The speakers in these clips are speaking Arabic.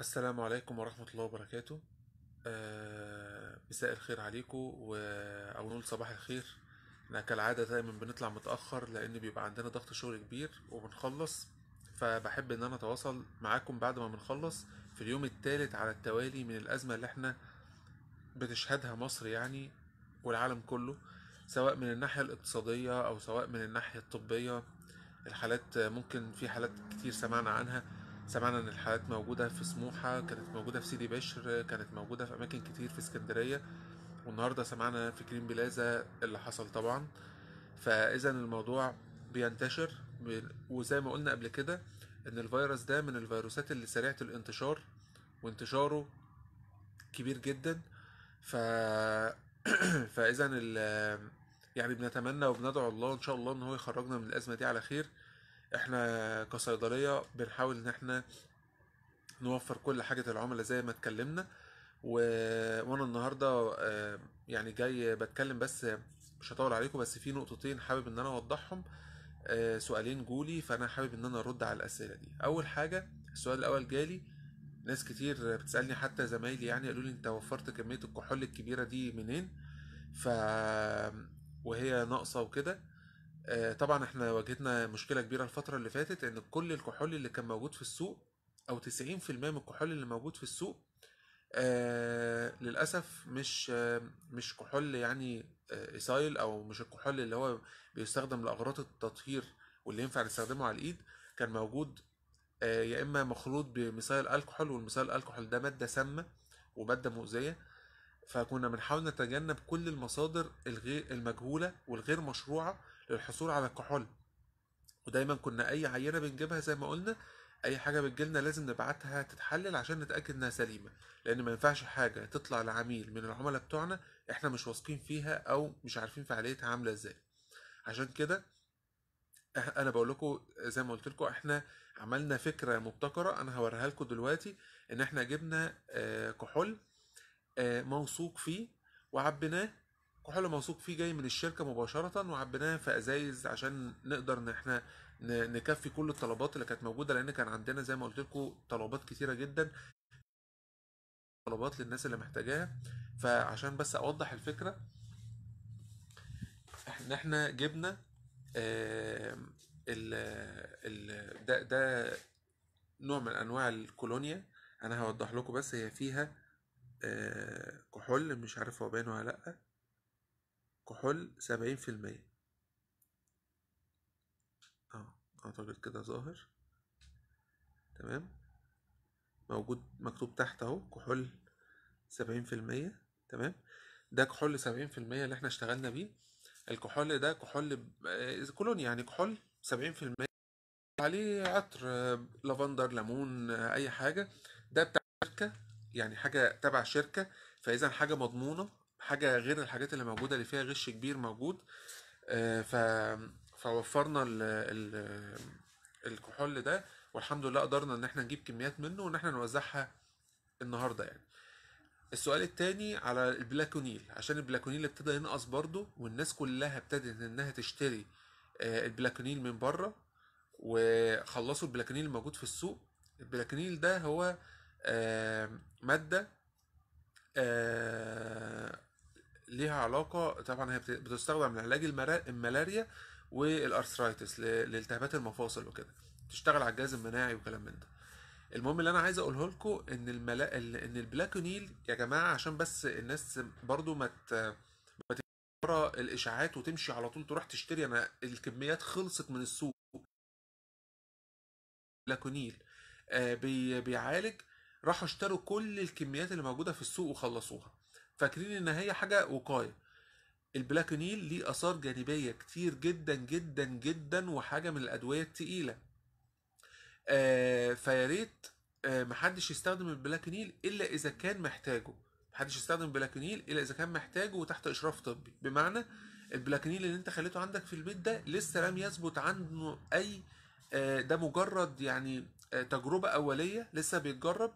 السلام عليكم ورحمة الله وبركاته آه، مساء الخير عليكم و... أو نقول صباح الخير أنا كالعادة دايما بنطلع متأخر لأن بيبقى عندنا ضغط شغل كبير وبنخلص فبحب إن أنا أتواصل معاكم بعد ما بنخلص في اليوم الثالث على التوالي من الأزمة اللي احنا بتشهدها مصر يعني والعالم كله سواء من الناحية الاقتصادية أو سواء من الناحية الطبية الحالات ممكن في حالات كتير سمعنا عنها سمعنا ان الحالات موجوده في سموحه كانت موجوده في سيدي بشر كانت موجوده في اماكن كتير في اسكندريه والنهارده سمعنا في كريم بلازا اللي حصل طبعا فاذا الموضوع بينتشر وزي ما قلنا قبل كده ان الفيروس ده من الفيروسات اللي سريعه الانتشار وانتشاره كبير جدا ف فاذا ال... يعني بنتمنى وبندعو الله ان شاء الله ان هو يخرجنا من الازمه دي على خير احنا كصيدليه بنحاول ان احنا نوفر كل حاجه العملاء زي ما اتكلمنا و... وانا النهارده آه، يعني جاي بتكلم بس مش هطول عليكم بس في نقطتين حابب ان انا اوضحهم آه، سؤالين جولي فانا حابب ان انا ارد على الاسئله دي اول حاجه السؤال الاول جالي ناس كتير بتسالني حتى زمايلي يعني قالوا لي انت وفرت كميه الكحول الكبيره دي منين ف وهي ناقصه وكده آه، طبعا احنا واجهتنا مشكله كبيره الفتره اللي فاتت ان كل الكحول اللي كان موجود في السوق او 90% من الكحول اللي موجود في السوق آه للاسف مش آه مش كحول يعني آه ايسايل او مش الكحول اللي هو بيستخدم لاغراض التطهير واللي ينفع نستخدمه على الايد كان موجود آه يا اما مخلوط بميثايل الكحول والميثايل الكحول ده ماده سامه وماده مؤذيه فكنا بنحاول نتجنب كل المصادر الغير المجهوله والغير مشروعه للحصول على الكحول ودايما كنا اي عينه بنجيبها زي ما قلنا اي حاجه بتجيلنا لازم نبعتها تتحلل عشان نتاكد انها سليمه لان ما ينفعش حاجه تطلع لعميل من العملاء بتوعنا احنا مش واثقين فيها او مش عارفين فعاليتها عامله ازاي عشان كده انا بقول لكم زي ما قلت لكم احنا عملنا فكره مبتكره انا هوريها لكم دلوقتي ان احنا جبنا آه، كحول آه، موثوق فيه وعبيناه كحول موثوق فيه جاي من الشركه مباشره وعبيناه في ازايز عشان نقدر ان احنا نكفي كل الطلبات اللي كانت موجوده لان كان عندنا زي ما قلت لكم طلبات كتيره جدا طلبات للناس اللي محتاجاها فعشان بس اوضح الفكره ان احنا جبنا ال ال ده ده نوع من انواع الكولونيا انا هوضح لكم بس هي فيها آه، كحول مش عارف هو باين ولا لا كحول سبعين في المية اه اعتقد آه، كده ظاهر تمام موجود مكتوب تحت اهو كحول سبعين في المية تمام ده كحول سبعين في المية اللي احنا اشتغلنا بيه الكحول ده كحول آه، كولونيا كولون يعني كحول سبعين في المية عليه عطر آه، لافندر ليمون اي حاجة ده بتاع شركة يعني حاجة تبع شركة فاذا حاجة مضمونة حاجه غير الحاجات اللي موجوده اللي فيها غش كبير موجود آه، فوفرنا الكحول ده والحمد لله قدرنا ان احنا نجيب كميات منه وان احنا نوزعها النهارده يعني السؤال التاني على البلاكونيل عشان البلاكونيل ابتدى ينقص برضه والناس كلها ابتدت انها تشتري آه، البلاكونيل من بره وخلصوا البلاكونيل الموجود في السوق البلاكونيل ده هو آه، مادة ليها علاقه طبعا هي بتستخدم لعلاج الملاريا والارثرايتس لالتهابات المفاصل وكده تشتغل على الجهاز المناعي وكلام من ده المهم اللي انا عايز اقوله لكم ان الملا... ان البلاكونيل يا جماعه عشان بس الناس برضو ما مت... ورا الاشاعات وتمشي على طول تروح تشتري انا الكميات خلصت من السوق بلاكونيل آه بي... بيعالج راحوا اشتروا كل الكميات اللي موجوده في السوق وخلصوها فاكرين ان هي حاجه وقايه البلاك نيل ليه اثار جانبيه كتير جدا جدا جدا وحاجه من الادويه التقيله آه فياريت آه محدش يستخدم البلاك نيل الا اذا كان محتاجه محدش يستخدم البلاك نيل الا اذا كان محتاجه وتحت اشراف طبي بمعنى البلاك نيل اللي انت خليته عندك في البيت ده لسه لم يثبت عنه اي آه، ده مجرد يعني آه، تجربه اوليه لسه بيتجرب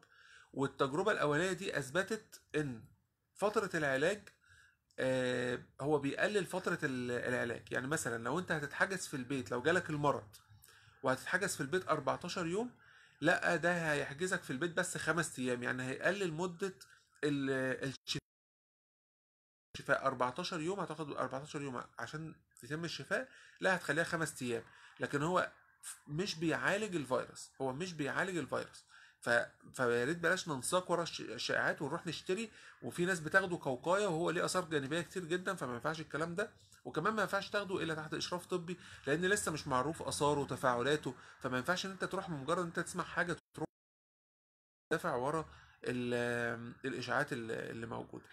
والتجربه الاوليه دي اثبتت ان فتره العلاج آه، هو بيقلل فتره العلاج يعني مثلا لو انت هتتحجز في البيت لو جالك المرض وهتتحجز في البيت 14 يوم لا ده هيحجزك في البيت بس خمس ايام يعني هيقلل مده الشفاء 14 يوم هتاخد 14 يوم عشان يتم الشفاء لا هتخليها خمس ايام لكن هو مش بيعالج الفيروس هو مش بيعالج الفيروس ف... فيا ريت بلاش ننساق ورا الشائعات ونروح نشتري وفي ناس بتاخده كوقايه وهو ليه اثار جانبيه كتير جدا فما ينفعش الكلام ده وكمان ما ينفعش تاخده الا تحت اشراف طبي لان لسه مش معروف اثاره وتفاعلاته فما ينفعش ان انت تروح مجرد ان انت تسمع حاجه تروح تدافع ورا الاشاعات اللي موجوده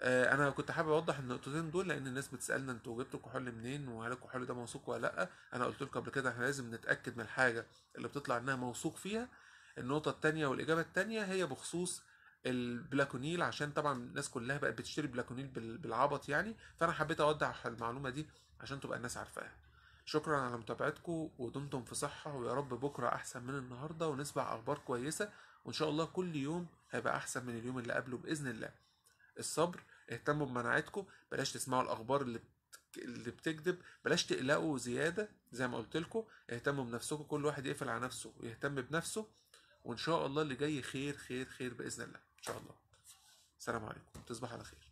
آه، انا كنت حابب اوضح النقطتين دول لان الناس بتسالنا انتوا جبتوا الكحول منين وهل الكحول ده موثوق ولا لا انا قلت لكم قبل كده احنا لازم نتاكد من الحاجه اللي بتطلع انها موثوق فيها النقطة التانية والإجابة التانية هي بخصوص البلاكونيل عشان طبعا الناس كلها بقت بتشتري بلاكونيل بالعبط يعني فأنا حبيت أوضح المعلومة دي عشان تبقى الناس عارفاها شكرا على متابعتكم ودمتم في صحة ويا رب بكرة أحسن من النهاردة ونسمع أخبار كويسة وإن شاء الله كل يوم هيبقى أحسن من اليوم اللي قبله بإذن الله الصبر اهتموا بمناعتكم بلاش تسمعوا الأخبار اللي اللي بتكذب بلاش تقلقوا زياده زي ما قلت لكم اهتموا بنفسكم كل واحد يقفل على نفسه ويهتم بنفسه وان شاء الله اللي جاي خير خير خير باذن الله ان شاء الله سلام عليكم تصبح على خير